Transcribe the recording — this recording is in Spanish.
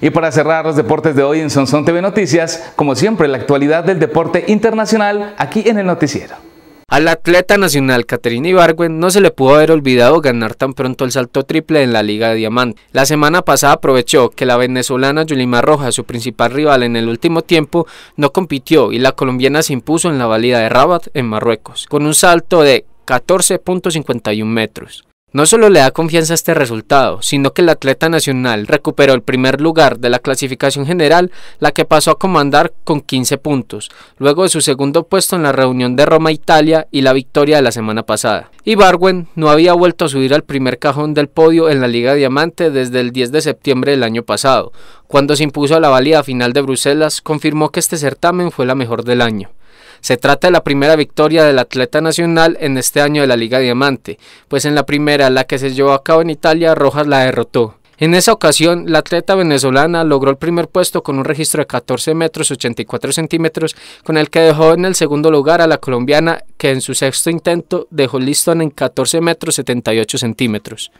Y para cerrar los deportes de hoy en Sonson TV Noticias, como siempre, la actualidad del deporte internacional aquí en el noticiero. Al atleta nacional Caterina Ibargüen no se le pudo haber olvidado ganar tan pronto el salto triple en la Liga de Diamante. La semana pasada aprovechó que la venezolana Yulima Roja, su principal rival en el último tiempo, no compitió y la colombiana se impuso en la válida de Rabat en Marruecos, con un salto de 14.51 metros. No solo le da confianza este resultado, sino que el atleta nacional recuperó el primer lugar de la clasificación general, la que pasó a comandar con 15 puntos, luego de su segundo puesto en la reunión de Roma, Italia y la victoria de la semana pasada. Y Barwen no había vuelto a subir al primer cajón del podio en la Liga Diamante desde el 10 de septiembre del año pasado, cuando se impuso a la válida final de Bruselas, confirmó que este certamen fue la mejor del año. Se trata de la primera victoria del atleta nacional en este año de la Liga Diamante, pues en la primera, la que se llevó a cabo en Italia, Rojas la derrotó. En esa ocasión, la atleta venezolana logró el primer puesto con un registro de 14 metros 84 centímetros, con el que dejó en el segundo lugar a la colombiana, que en su sexto intento dejó listón en 14 metros 78 centímetros.